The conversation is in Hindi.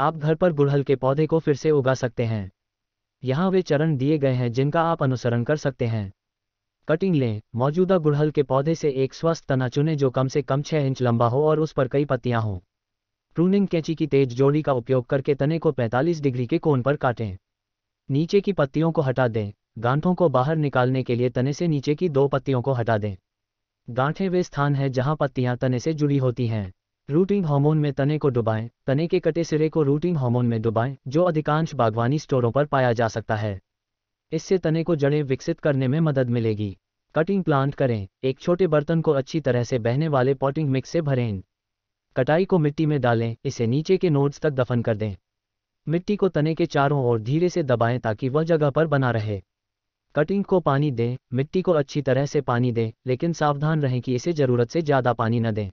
आप घर पर गुड़हल के पौधे को फिर से उगा सकते हैं यहाँ वे चरण दिए गए हैं जिनका आप अनुसरण कर सकते हैं कटिंग लें मौजूदा गुड़हल के पौधे से एक स्वस्थ तना चुनें जो कम से कम छह इंच लंबा हो और उस पर कई पत्तियां हों प्रूनिंग कैंची की तेज जोड़ी का उपयोग करके तने को 45 डिग्री के कोण पर काटें नीचे की पत्तियों को हटा दें गांठों को बाहर निकालने के लिए तने से नीचे की दो पत्तियों को हटा दें गांठें वे स्थान हैं जहां पत्तियां तने से जुड़ी होती हैं रूटिंग हार्मोन में तने को डुबाएं तने के कटे सिरे को रूटिंग हार्मोन में डुबाएं जो अधिकांश बागवानी स्टोरों पर पाया जा सकता है इससे तने को जड़ें विकसित करने में मदद मिलेगी कटिंग प्लांट करें एक छोटे बर्तन को अच्छी तरह से बहने वाले पॉटिंग मिक्स से भरें कटाई को मिट्टी में डालें इसे नीचे के नोड्स तक दफन कर दें मिट्टी को तने के चारों ओर धीरे से दबाएं ताकि वह जगह पर बना रहे कटिंग को पानी दें मिट्टी को अच्छी तरह से पानी दें लेकिन सावधान रहें कि इसे ज़रूरत से ज़्यादा पानी न दें